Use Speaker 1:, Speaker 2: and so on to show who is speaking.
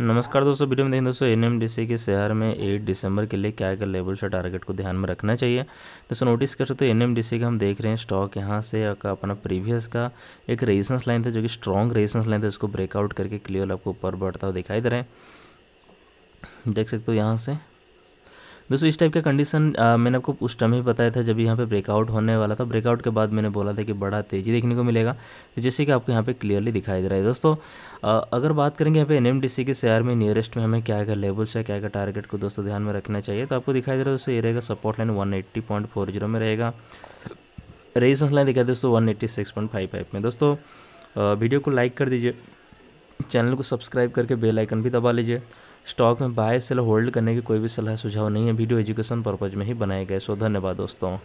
Speaker 1: नमस्कार दोस्तों वीडियो में देखें दोस्तों एन के शहर में 8 दिसंबर के लिए क्या क्या लेवल से टारगेट को ध्यान में रखना चाहिए दोस्तों नोटिस कर सकते हो एन का हम देख रहे हैं स्टॉक यहाँ से का अपना प्रीवियस का एक रेजिस्टेंस लाइन था जो कि स्ट्रॉन्ग रेजिस्टेंस लाइन था उसको ब्रेकआउट करके क्लियर आपको ऊपर बढ़ता हुआ दिखाई दे रहे हैं देख सकते हो यहाँ से दोस्तों इस टाइप का कंडीशन मैंने आपको उस टाइम ही बताया था जब यहाँ पे ब्रेकआउट होने वाला था ब्रेकआउट के बाद मैंने बोला था कि बड़ा तेज़ी देखने को मिलेगा जैसे कि आपको यहाँ पे क्लियरली दिखाई दे रहा है दोस्तों आ, अगर बात करेंगे यहाँ पे एन के शेयर में नियरेस्ट में हमें क्या क्या लेवल्स है क्या क्या टारगेट को दोस्तों ध्यान में रखना चाहिए तो आपको दिखाई दे रहा है दोस्तों ये रहेगा सपोर्ट लाइन वन में रहेगा रेजिस्टेंस लाइन दिखाई दोस्तों वन में दोस्तों वीडियो को लाइक कर दीजिए चैनल को सब्सक्राइब करके बेल आइकन भी दबा लीजिए स्टॉक में बाय सेल होल्ड करने की कोई भी सलाह सुझाव नहीं है वीडियो एजुकेशन पर्पज़ में ही बनाए गए सो धन्यवाद दोस्तों